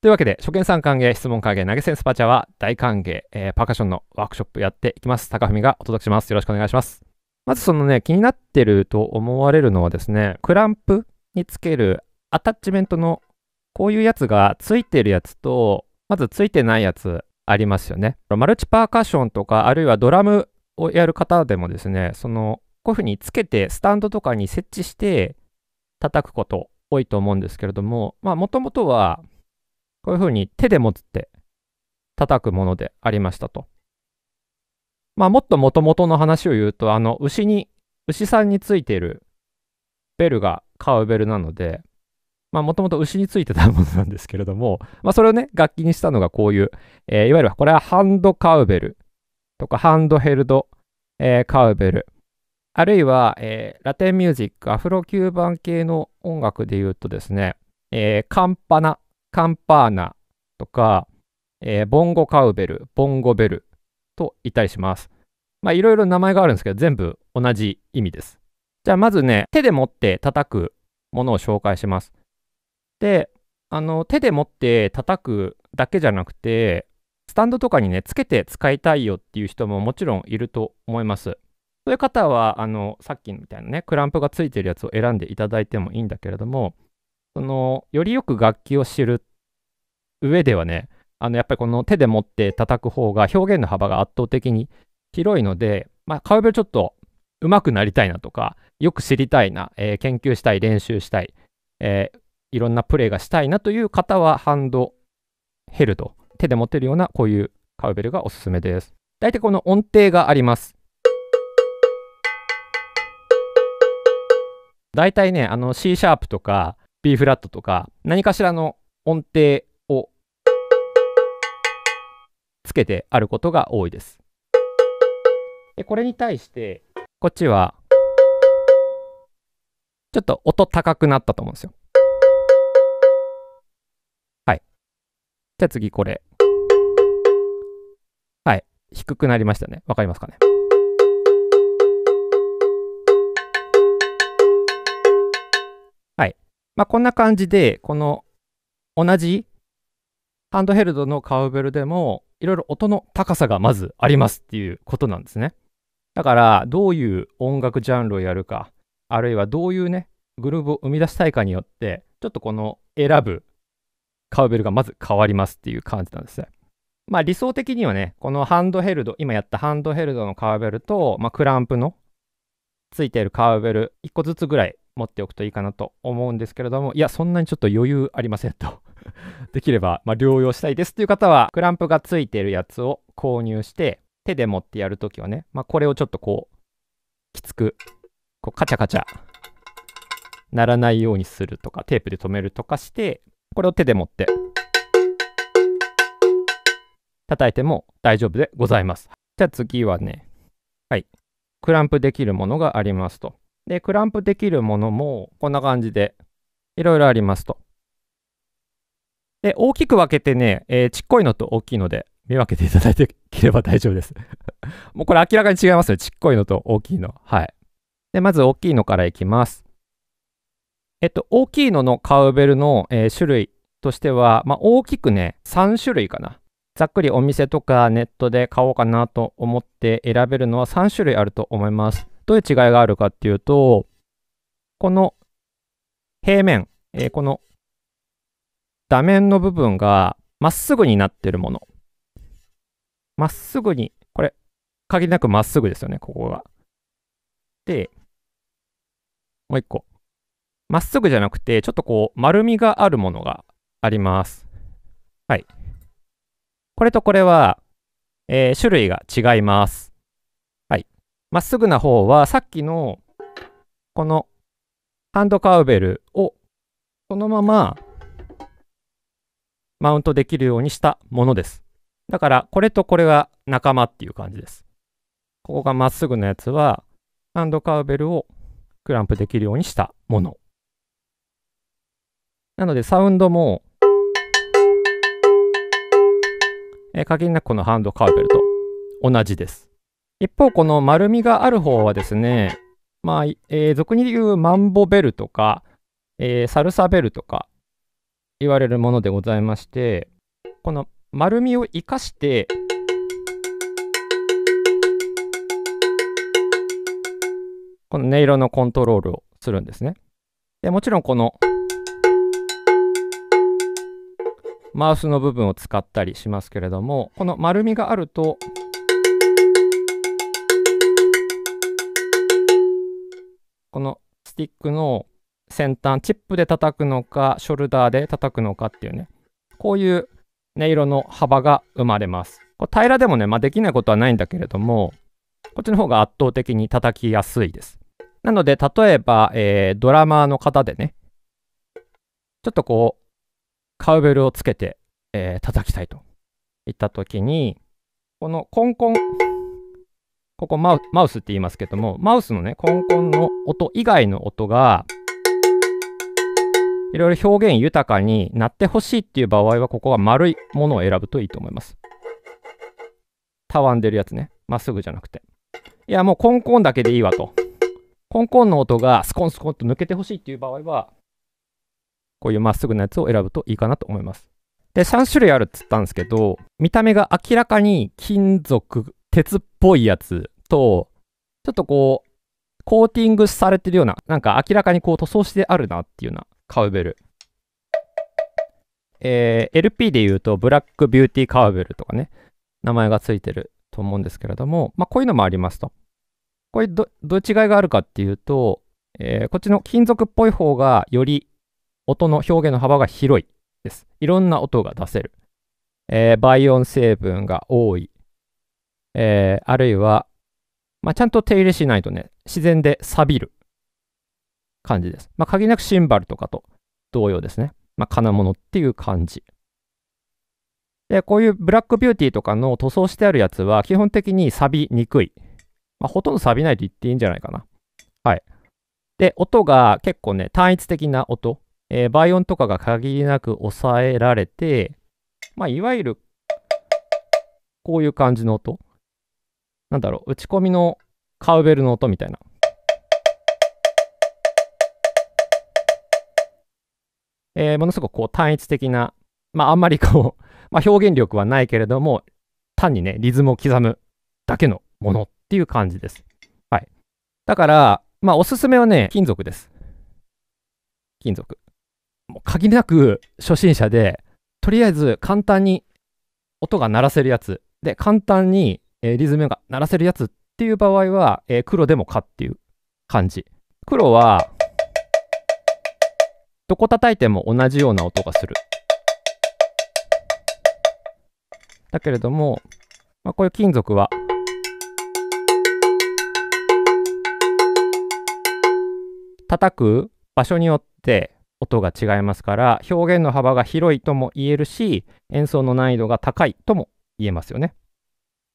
というわけで、初見さん歓迎、質問歓迎、投げ銭スパチャは大歓迎、えー、パーカッションのワークショップやっていきます。高文がお届けします。よろしくお願いします。まずそのね、気になってると思われるのはですね、クランプにつけるアタッチメントのこういうやつがついてるやつと、まずついてないやつありますよね。マルチパーカッションとか、あるいはドラムをやる方でもですね、その、こういうふうにつけて、スタンドとかに設置して叩くこと多いと思うんですけれども、まあ、もともとはこういうふうに手で持つって叩くものでありましたと。まあもっともともとの話を言うと、あの牛に、牛さんについているベルがカウベルなので、まあもともと牛についてたものなんですけれども、まあそれをね、楽器にしたのがこういう、えー、いわゆるこれはハンドカウベルとかハンドヘルド、えー、カウベル。あるいは、えー、ラテンミュージック、アフロキューバン系の音楽で言うとですね、えー、カンパナカンパーナとか、えー、ボンゴカウベル、ボンゴベルといたりします。まあいろいろ名前があるんですけど、全部同じ意味です。じゃあまずね、手で持って叩くものを紹介します。で、あの手で持って叩くだけじゃなくて、スタンドとかにね、つけて使いたいよっていう人ももちろんいると思います。そういう方は、あの、さっきみたいなね、クランプがついてるやつを選んでいただいてもいいんだけれども、その、よりよく楽器を知る上ではね、あのやっぱりこの手で持って叩く方が表現の幅が圧倒的に広いので、まあ、顔ルちょっと上手くなりたいなとか、よく知りたいな、えー、研究したい、練習したい、えー、いろんなプレーがしたいなという方は、ハンドヘルド、手で持てるようなこういうカウベルがおすすめです。大体この音程があります。大体ね、あの C シャープとか B フラットとか、何かしらの音程つけてあることが多いです。でこれに対してこっちはちょっと音高くなったと思うんですよ。はい。じゃあ次これ。はい。低くなりましたね。わかりますかね。はい。まあ、こんな感じで、この同じハンドヘルドのカウベルでもいろいろ音の高さがまずありますっていうことなんですね。だからどういう音楽ジャンルをやるか、あるいはどういうね、グルーブを生み出したいかによって、ちょっとこの選ぶカウベルがまず変わりますっていう感じなんですね。まあ理想的にはね、このハンドヘルド、今やったハンドヘルドのカウベルと、まあ、クランプのついているカウベル1個ずつぐらい持っておくといいかなと思うんですけれども、いや、そんなにちょっと余裕ありませんと できれば、まあ、療養したいですっていう方は、クランプがついてるやつを購入して、手で持ってやるときはね、まあ、これをちょっとこう、きつく、こう、カチャカチャ、ならないようにするとか、テープで止めるとかして、これを手で持って、叩いても大丈夫でございます。じゃあ次はね、はい、クランプできるものがありますと。で、クランプできるものも、こんな感じで、いろいろありますと。で、大きく分けてね、えー、ちっこいのと大きいので、見分けていただいてければ大丈夫です もうこれ明らかに違いますよ。ちっこいのと大きいの。はい。で、まず大きいのからいきます。えっと、大きいののカウベルの、えー、種類としては、まあ、大きくね、3種類かな。ざっくりお店とかネットで買おうかなと思って選べるのは3種類あると思います。どういう違いがあるかっていうと、この平面、えー、この画面の部分がまっすぐになってるもの。まっすぐに、これ、限りなくまっすぐですよね、ここが。で、もう一個。まっすぐじゃなくて、ちょっとこう、丸みがあるものがあります。はい。これとこれは、えー、種類が違います。はい。まっすぐな方は、さっきの、この、ハンドカウベルを、そのまま、マウントできるようにしたものです。だから、これとこれが仲間っていう感じです。ここがまっすぐのやつは、ハンドカウベルをクランプできるようにしたもの。なので、サウンドも、えー、限りなくこのハンドカウベルと同じです。一方、この丸みがある方はですね、まあ、えー、俗に言うマンボベルとか、えー、サルサベルとか、言われるものでございましてこの丸みを生かしてこの音色のコントロールをするんですね。でもちろんこのマウスの部分を使ったりしますけれどもこの丸みがあるとこのスティックの先端、チップで叩くのか、ショルダーで叩くのかっていうね、こういう音色の幅が生まれます。これ平らでもね、まあ、できないことはないんだけれども、こっちの方が圧倒的に叩きやすいです。なので、例えば、えー、ドラマーの方でね、ちょっとこう、カウベルをつけて、えー、叩きたいといった時に、このコンコン、ここマウスって言いますけども、マウスのね、コンコンの音以外の音が、いろいろ表現豊かになってほしいっていう場合は、ここは丸いものを選ぶといいと思います。たわんでるやつね。まっすぐじゃなくて。いや、もうコンコンだけでいいわと。コンコンの音がスコンスコンと抜けてほしいっていう場合は、こういうまっすぐなやつを選ぶといいかなと思います。で、3種類あるっつったんですけど、見た目が明らかに金属、鉄っぽいやつと、ちょっとこう、コーティングされてるような、なんか明らかにこう塗装してあるなっていうようなカウベル。えー、LP で言うと、ブラックビューティーカウベルとかね、名前がついてると思うんですけれども、まあ、こういうのもありますと。これど、どういう違いがあるかっていうと、えー、こっちの金属っぽい方がより音の表現の幅が広いです。いろんな音が出せる。えー、倍音成分が多い。えー、あるいは、まあ、ちゃんと手入れしないとね、自然で錆びる。感じです。まあ、限りなくシンバルとかと同様ですね。まあ、金物っていう感じ。で、こういうブラックビューティーとかの塗装してあるやつは、基本的に錆びにくい。まあ、ほとんど錆びないと言っていいんじゃないかな。はい。で、音が結構ね、単一的な音。えー、倍音とかが限りなく抑えられて、まあ、いわゆる、こういう感じの音。なんだろう、打ち込みのカウベルの音みたいな。えー、ものすごくこう単一的な、まあ、あんまりこう ま表現力はないけれども、単にね、リズムを刻むだけのものっていう感じです。はい。だから、まあ、おすすめはね、金属です。金属。もう限りなく初心者で、とりあえず簡単に音が鳴らせるやつ、で、簡単に、えー、リズムが鳴らせるやつっていう場合は、えー、黒でもかっていう感じ。黒は、どこ叩いても同じような音がする。だけれども、まあ、こういう金属は叩く場所によって音が違いますから表現の幅が広いとも言えるし演奏の難易度が高いとも言えますよね。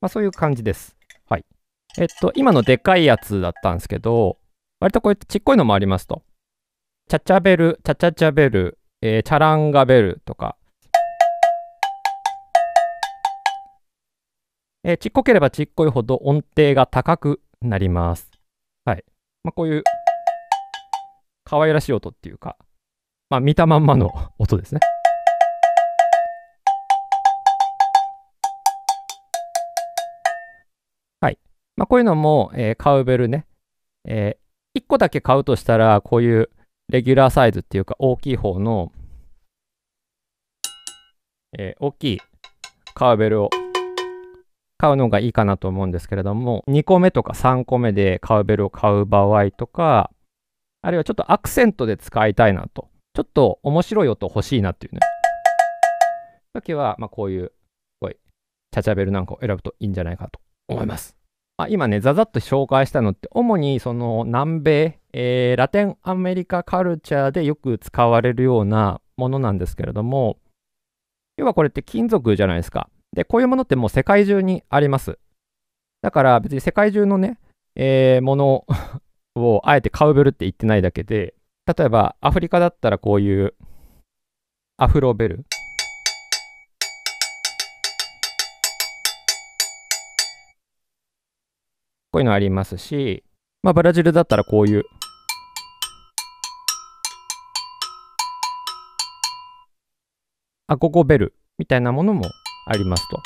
まあ、そういう感じです。はい。えっと、今のでかいやつだったんですけど、割とこうやってちっこいのもありますと。チャチャベル、チャチャチャベル、えー、チャランガベルとか、えー、ちっこければちっこいほど音程が高くなります。はい。まあ、こういう、可愛らしい音っていうか、まあ、見たまんまの音ですね。はい。まあ、こういうのも、えー、カウベルね。えー、1個だけ買うとしたら、こういう、レギュラーサイズっていうか大きい方の、えー、大きいカーベルを買うのがいいかなと思うんですけれども、2個目とか3個目でカーベルを買う場合とか、あるいはちょっとアクセントで使いたいなと、ちょっと面白い音欲しいなっていうね、時は、まあ、こういう、すごい、チャチャベルなんかを選ぶといいんじゃないかと思います。まあ、今ね、ざざっと紹介したのって、主にその南米えー、ラテンアメリカカルチャーでよく使われるようなものなんですけれども、要はこれって金属じゃないですか。で、こういうものってもう世界中にあります。だから別に世界中のね、えー、ものをあえてカウベルって言ってないだけで、例えばアフリカだったらこういうアフロベル。こういうのありますし、まあ、ブラジルだったらこういうアゴゴベルみたいなものもありますと。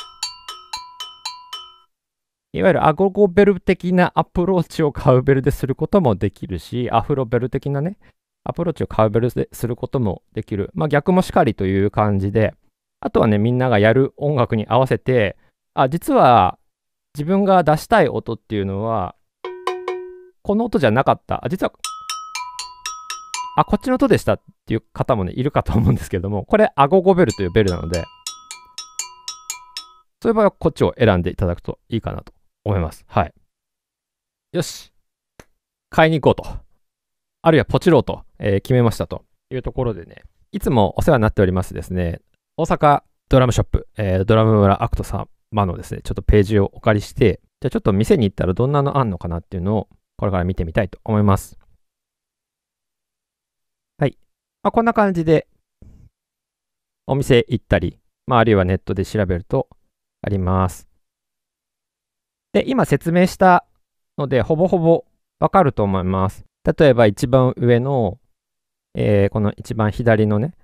いわゆるアゴゴベル的なアプローチをカウベルですることもできるし、アフロベル的なね、アプローチをカウベルですることもできる。まあ逆もしかりという感じで、あとはね、みんながやる音楽に合わせて、あ、実は自分が出したい音っていうのは、この音じゃなかった。あ、実はあ、こっちの音でしたっていう方もね、いるかと思うんですけれども、これ、アゴゴベルというベルなので、そういう場合はこっちを選んでいただくといいかなと思います。はい。よし。買いに行こうと。あるいはポチろうと、えー、決めましたというところでね、いつもお世話になっておりますですね、大阪ドラムショップ、えー、ドラム村アクト様のですね、ちょっとページをお借りして、じゃあちょっと店に行ったらどんなのあんのかなっていうのをこれから見てみたいと思います。はい。まあ、こんな感じで、お店行ったり、まあ、あるいはネットで調べるとあります。で、今説明したので、ほぼほぼわかると思います。例えば一番上の、えー、この一番左のね、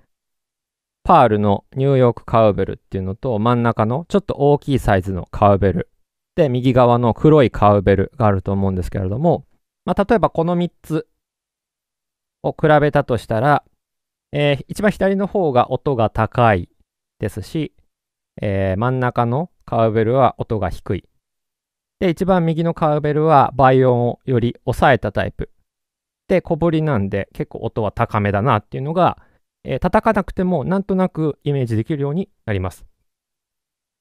パールのニューヨークカウベルっていうのと、真ん中のちょっと大きいサイズのカウベル。で、右側の黒いカウベルがあると思うんですけれども、まあ、例えばこの3つを比べたとしたら、えー、一番左の方が音が高いですし、えー、真ん中のカウベルは音が低い。で、一番右のカウベルは倍音をより抑えたタイプ。で、小ぶりなんで結構音は高めだなっていうのが、えー、叩かなくてもなんとなくイメージできるようになります。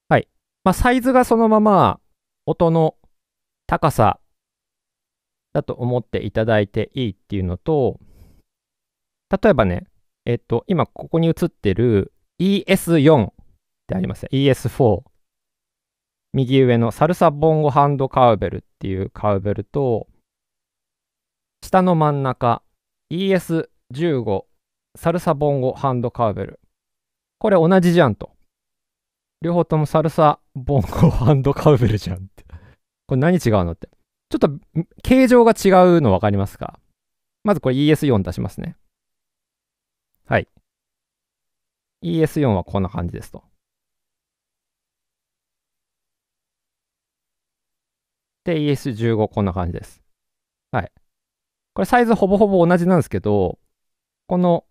はい。まあ、サイズがそのまま音の高さだと思っていただいていいっていうのと、例えばね、えっと、今ここに映ってる ES4 ってありますね。ES4。右上のサルサボンゴハンドカウベルっていうカウベルと、下の真ん中 ES15 サルサボンゴハンドカウベル。これ同じじゃんと。両方ともサルサボンゴハンドカウベルじゃんって。これ何違うのって。ちょっと形状が違うの分かりますかまずこれ ES4 出しますね。はい。ES4 はこんな感じですと。で、ES15 こんな感じです。はい。これサイズほぼほぼ同じなんですけど、この、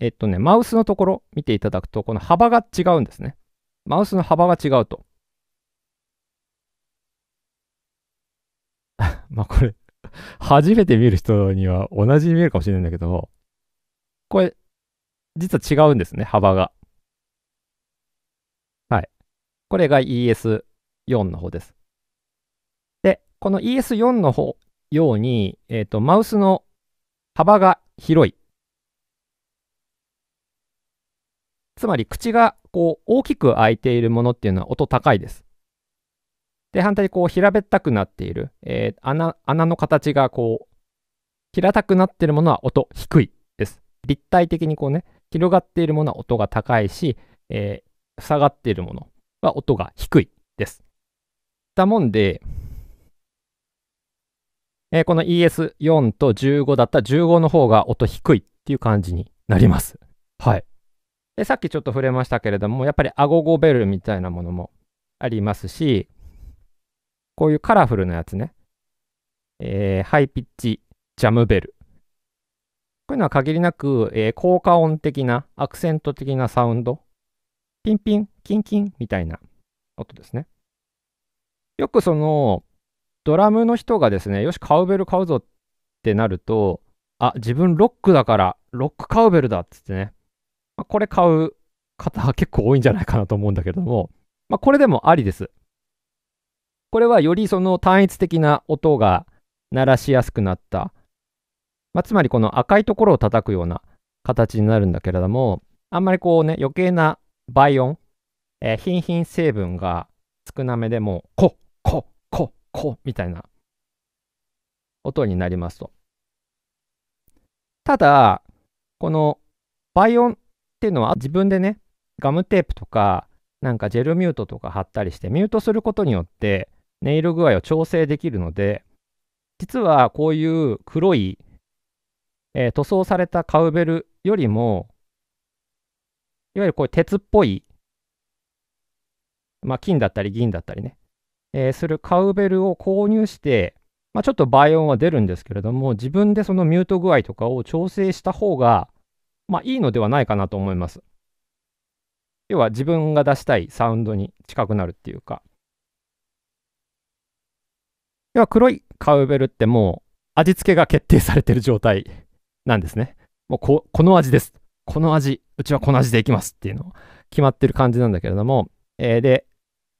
えっとね、マウスのところ見ていただくと、この幅が違うんですね。マウスの幅が違うと。まあこれ初めて見る人には同じに見えるかもしれないんだけど、これ、実は違うんですね、幅が。はい。これが ES4 の方です。で、この ES4 の方ように、えっ、ー、と、マウスの幅が広い。つまり口がこう大きく開いているものっていうのは音高いです。で、反対にこう平べったくなっている、えー、穴穴の形がこう平たくなっているものは音低いです。立体的にこうね、広がっているものは音が高いし、えー、下がっているものは音が低いです。だもんで、えー、この ES4 と15だったら15の方が音低いっていう感じになります。はい。でさっきちょっと触れましたけれども、やっぱりアゴゴベルみたいなものもありますし、こういうカラフルなやつね。えー、ハイピッチジャムベルこういうのは限りなく、えー、効果音的な、アクセント的なサウンド。ピンピン、キンキンみたいな音ですね。よくその、ドラムの人がですね、よし、カウベル買うぞってなると、あ、自分ロックだから、ロックカウベルだっつってね、まあ、これ買う方結構多いんじゃないかなと思うんだけども、まあ、これでもありです。これはよりその単一的な音が鳴らしやすくなったまあ、つまりこの赤いところを叩くような形になるんだけれども、あんまりこうね、余計な倍音、えヒンヒン成分が少なめでもう、コッ、コッ、コッ、コッみたいな音になりますと。ただ、この倍音っていうのは自分でね、ガムテープとか、なんかジェルミュートとか貼ったりして、ミュートすることによって、音色具合を調整できるので、実はこういう黒いえー、塗装されたカウベルよりも、いわゆるこういう鉄っぽい、まあ、金だったり銀だったりね、えー、するカウベルを購入して、まあ、ちょっと倍音は出るんですけれども、自分でそのミュート具合とかを調整した方が、まあ、いいのではないかなと思います。要は自分が出したいサウンドに近くなるっていうか。要は黒いカウベルってもう味付けが決定されてる状態なんですね。もうこ、この味です。この味、うちはこの味でいきますっていうの決まってる感じなんだけれども、えー、で、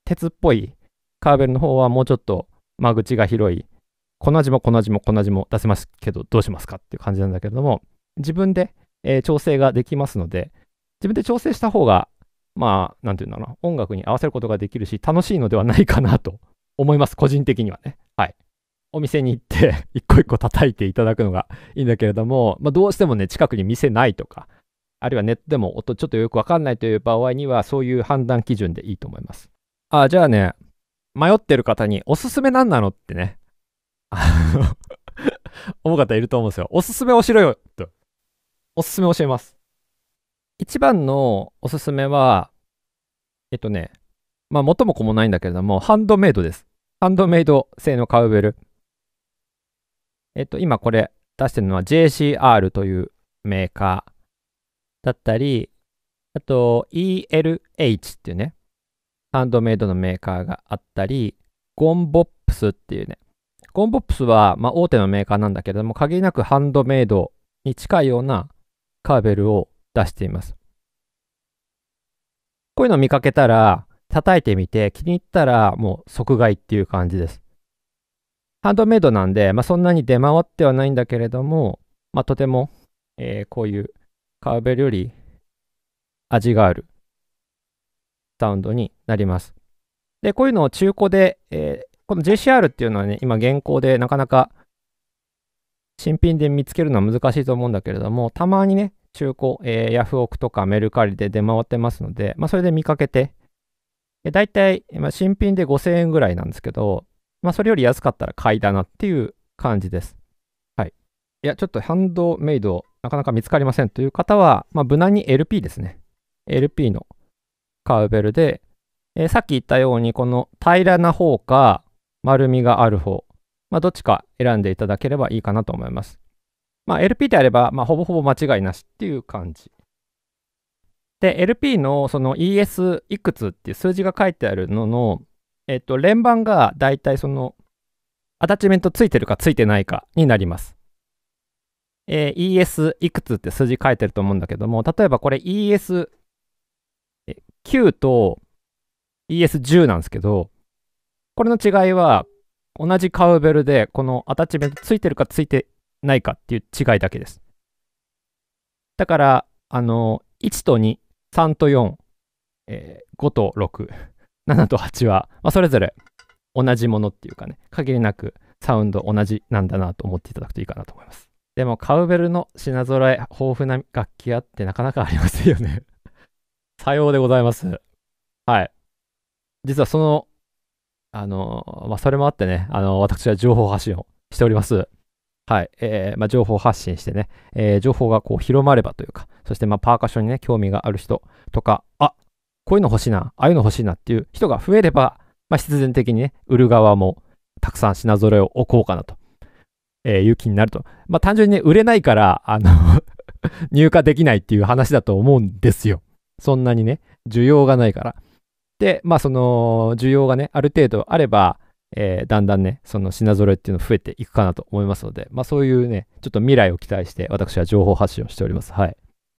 鉄っぽいカーベルの方はもうちょっと間口が広い、この味もこの味もこの味も出せますけど、どうしますかっていう感じなんだけれども、自分で、えー、調整ができますので、自分で調整した方が、まあ、なんていうんだろうな、音楽に合わせることができるし、楽しいのではないかなと思います、個人的にはね。はい。お店に行って 一個一個叩いていただくのがいいんだけれども、まあ、どうしてもね、近くに店ないとか、あるいはネットでも音ちょっとよくわかんないという場合には、そういう判断基準でいいと思います。あ、じゃあね、迷ってる方におすすめ何なのってね、あの 思う方いると思うんですよ。おすすめ教えろよと。おすすめ教えます。一番のおすすめは、えっとね、まあ元も子もないんだけれども、ハンドメイドです。ハンドメイド製のカウベル。えっと、今これ出してるのは JCR というメーカーだったり、あと ELH っていうね、ハンドメイドのメーカーがあったり、ゴンボップスっていうね、ゴンボップスは、まあ、大手のメーカーなんだけれども、限りなくハンドメイドに近いようなカーベルを出しています。こういうのを見かけたら、叩いてみて、気に入ったらもう即買いっていう感じです。ハンドメイドなんで、まあ、そんなに出回ってはないんだけれども、まあ、とても、えー、こういうカーベルより味があるサウンドになります。で、こういうのを中古で、えー、この JCR っていうのはね、今現行でなかなか新品で見つけるのは難しいと思うんだけれども、たまにね、中古、えー、ヤフオクとかメルカリで出回ってますので、まあ、それで見かけて、だいたい新品で5000円ぐらいなんですけど、まあ、それより安かったら買いだなっていう感じです。はい。いや、ちょっとハンドメイド、なかなか見つかりませんという方は、まあ、無難に LP ですね。LP のカウベルで、えー、さっき言ったように、この平らな方か、丸みがある方、まあ、どっちか選んでいただければいいかなと思います。まあ、LP であれば、まあ、ほぼほぼ間違いなしっていう感じ。で、LP のその ES いくつっていう数字が書いてあるのの、えっと、連番がだいたいその、アタッチメントついてるかついてないかになります。えー、ES いくつって数字書いてると思うんだけども、例えばこれ ES9 と ES10 なんですけど、これの違いは、同じカウベルで、このアタッチメントついてるかついてないかっていう違いだけです。だから、あの、1と2、3と4、えー、5と6。7と8は、まあ、それぞれ同じものっていうかね、限りなくサウンド同じなんだなと思っていただくといいかなと思います。でもカウベルの品揃え豊富な楽器屋ってなかなかありませんよね さようでございます。はい。実はその、あの、まあ、それもあってね、あの、私は情報発信をしております。はい。えー、まあ、情報発信してね、えー、情報がこう広まればというか、そしてまパーカッションにね、興味がある人とか、あ、こういうの欲しいな、ああいうの欲しいなっていう人が増えれば、まあ、必然的にね、売る側もたくさん品揃えを置こうかなと、えー、いう気になると。まあ、単純にね、売れないから、あの 入荷できないっていう話だと思うんですよ。そんなにね、需要がないから。で、まあ、その、需要がね、ある程度あれば、えー、だんだんね、その品揃えっていうの増えていくかなと思いますので、まあ、そういうね、ちょっと未来を期待して、私は情報発信をしております。はい。